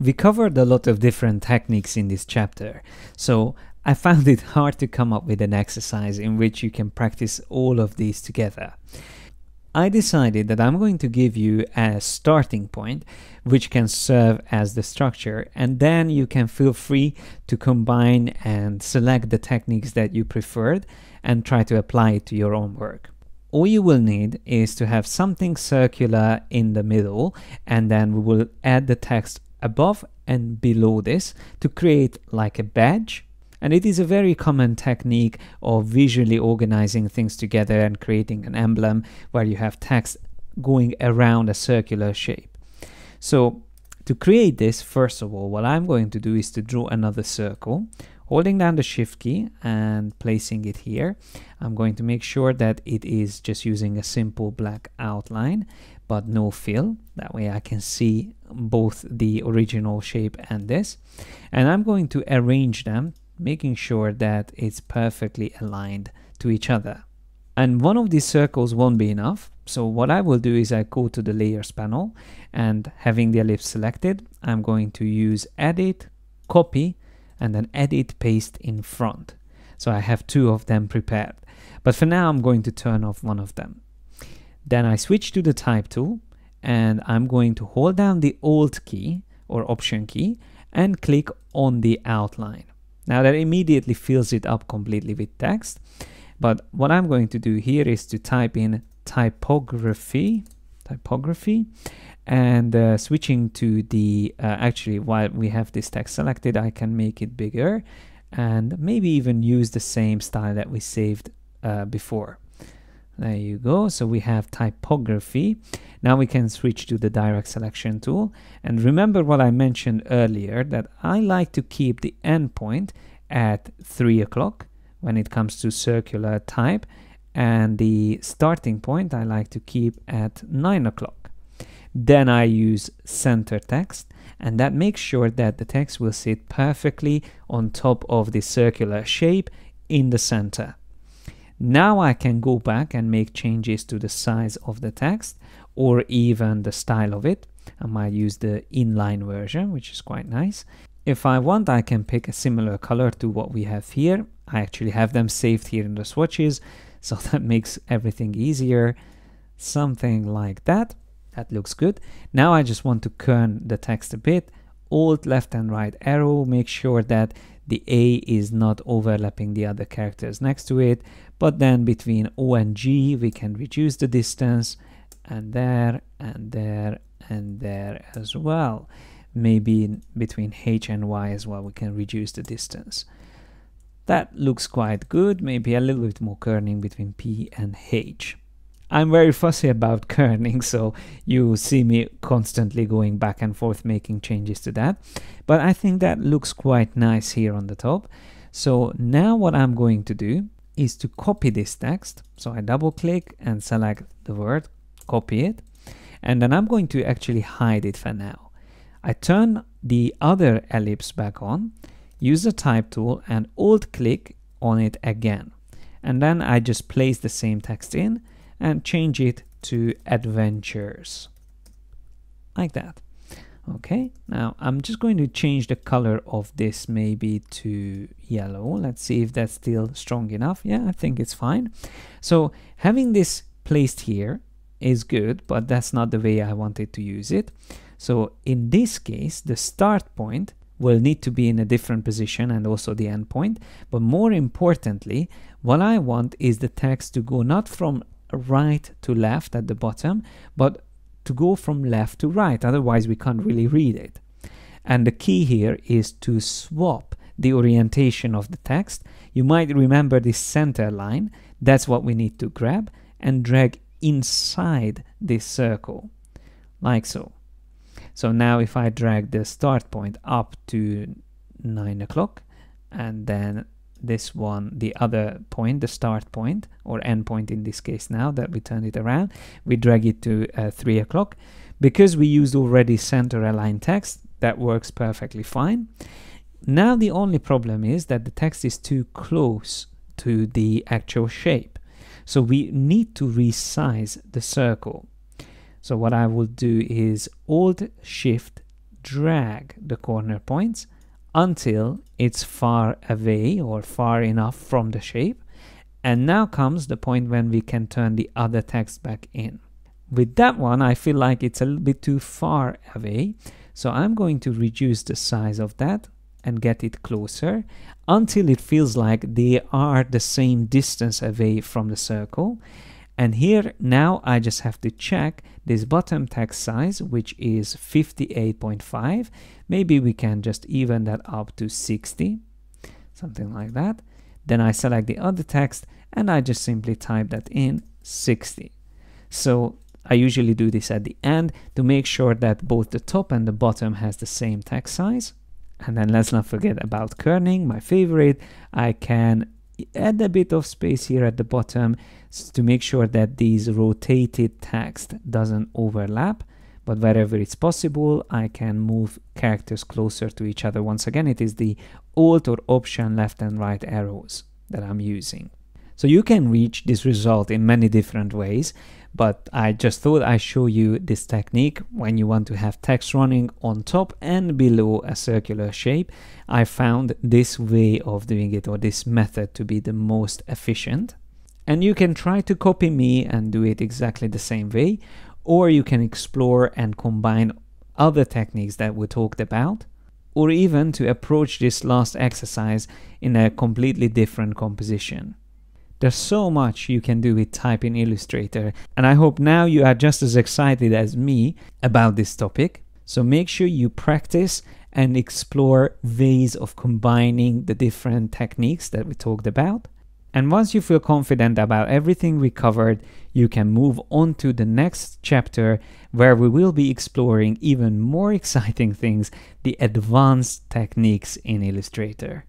We covered a lot of different techniques in this chapter, so I found it hard to come up with an exercise in which you can practice all of these together. I decided that I'm going to give you a starting point which can serve as the structure and then you can feel free to combine and select the techniques that you preferred and try to apply it to your own work. All you will need is to have something circular in the middle and then we will add the text above and below this to create like a badge. And it is a very common technique of visually organizing things together and creating an emblem where you have text going around a circular shape. So to create this, first of all, what I'm going to do is to draw another circle Holding down the shift key and placing it here, I'm going to make sure that it is just using a simple black outline, but no fill. That way I can see both the original shape and this. And I'm going to arrange them, making sure that it's perfectly aligned to each other. And one of these circles won't be enough. So what I will do is I go to the layers panel and having the ellipse selected, I'm going to use edit, copy, and then edit paste in front. So I have two of them prepared. But for now, I'm going to turn off one of them. Then I switch to the type tool and I'm going to hold down the Alt key or Option key and click on the outline. Now that immediately fills it up completely with text. But what I'm going to do here is to type in typography typography and uh, switching to the uh, actually while we have this text selected I can make it bigger and maybe even use the same style that we saved uh, before there you go so we have typography now we can switch to the direct selection tool and remember what I mentioned earlier that I like to keep the endpoint at 3 o'clock when it comes to circular type and the starting point I like to keep at 9 o'clock. Then I use center text and that makes sure that the text will sit perfectly on top of the circular shape in the center. Now I can go back and make changes to the size of the text or even the style of it. I might use the inline version, which is quite nice. If I want, I can pick a similar color to what we have here. I actually have them saved here in the swatches, so that makes everything easier something like that that looks good now I just want to kern the text a bit alt left and right arrow make sure that the A is not overlapping the other characters next to it but then between O and G we can reduce the distance and there and there and there as well maybe between H and Y as well we can reduce the distance that looks quite good, maybe a little bit more kerning between P and H. I'm very fussy about kerning, so you see me constantly going back and forth making changes to that. But I think that looks quite nice here on the top. So now what I'm going to do is to copy this text. So I double click and select the word, copy it. And then I'm going to actually hide it for now. I turn the other ellipse back on use the type tool and alt click on it again. And then I just place the same text in and change it to adventures like that. Okay, now I'm just going to change the color of this maybe to yellow. Let's see if that's still strong enough. Yeah, I think it's fine. So having this placed here is good, but that's not the way I wanted to use it. So in this case, the start point will need to be in a different position and also the endpoint. But more importantly, what I want is the text to go not from right to left at the bottom, but to go from left to right. Otherwise, we can't really read it. And the key here is to swap the orientation of the text. You might remember this center line. That's what we need to grab and drag inside this circle, like so. So now if I drag the start point up to 9 o'clock and then this one, the other point, the start point or end point in this case now that we turn it around, we drag it to uh, 3 o'clock. Because we used already center align text, that works perfectly fine. Now the only problem is that the text is too close to the actual shape. So we need to resize the circle so what I will do is Alt Shift drag the corner points until it's far away or far enough from the shape. And now comes the point when we can turn the other text back in. With that one, I feel like it's a little bit too far away. So I'm going to reduce the size of that and get it closer until it feels like they are the same distance away from the circle. And here now I just have to check this bottom text size, which is 58.5. Maybe we can just even that up to 60, something like that. Then I select the other text and I just simply type that in 60. So I usually do this at the end to make sure that both the top and the bottom has the same text size. And then let's not forget about kerning, my favorite. I can add a bit of space here at the bottom to make sure that these rotated text doesn't overlap but wherever it's possible I can move characters closer to each other once again it is the alt or option left and right arrows that I'm using so you can reach this result in many different ways, but I just thought I show you this technique when you want to have text running on top and below a circular shape. I found this way of doing it or this method to be the most efficient. And you can try to copy me and do it exactly the same way, or you can explore and combine other techniques that we talked about, or even to approach this last exercise in a completely different composition. There's so much you can do with type in Illustrator, and I hope now you are just as excited as me about this topic. So make sure you practice and explore ways of combining the different techniques that we talked about. And once you feel confident about everything we covered, you can move on to the next chapter where we will be exploring even more exciting things the advanced techniques in Illustrator.